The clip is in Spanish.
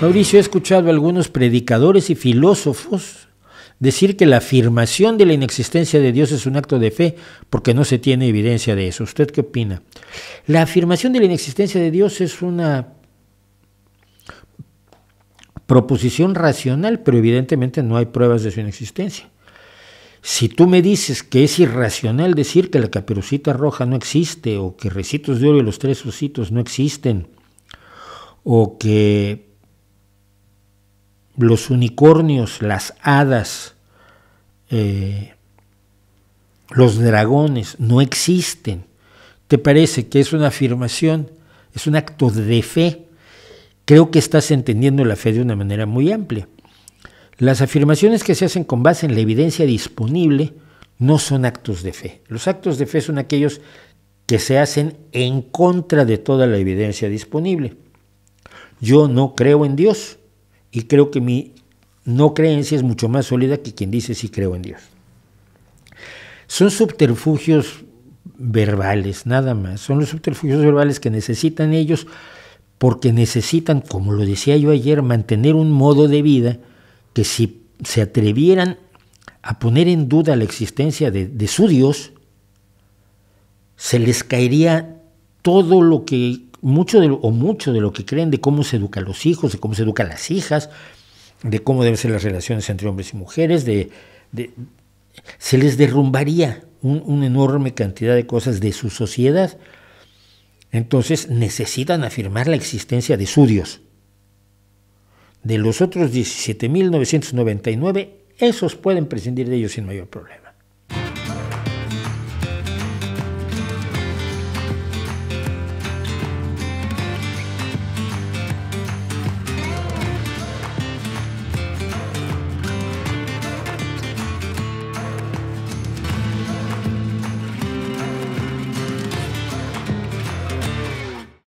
Mauricio, he escuchado a algunos predicadores y filósofos decir que la afirmación de la inexistencia de Dios es un acto de fe porque no se tiene evidencia de eso. ¿Usted qué opina? La afirmación de la inexistencia de Dios es una proposición racional, pero evidentemente no hay pruebas de su inexistencia. Si tú me dices que es irracional decir que la caperucita roja no existe, o que recitos de oro y los tres ositos no existen, o que los unicornios, las hadas, eh, los dragones no existen. ¿Te parece que es una afirmación? Es un acto de fe. Creo que estás entendiendo la fe de una manera muy amplia. Las afirmaciones que se hacen con base en la evidencia disponible no son actos de fe. Los actos de fe son aquellos que se hacen en contra de toda la evidencia disponible. Yo no creo en Dios y creo que mi no creencia es mucho más sólida que quien dice sí creo en Dios. Son subterfugios verbales, nada más. Son los subterfugios verbales que necesitan ellos porque necesitan, como lo decía yo ayer, mantener un modo de vida que si se atrevieran a poner en duda la existencia de, de su Dios, se les caería todo lo que mucho de, o mucho de lo que creen de cómo se educa a los hijos, de cómo se educa a las hijas, de cómo deben ser las relaciones entre hombres y mujeres, de, se les derrumbaría una enorme cantidad de cosas de su sociedad. Entonces necesitan afirmar la existencia de su Dios. De los otros 17.999, esos pueden prescindir de ellos sin mayor problema.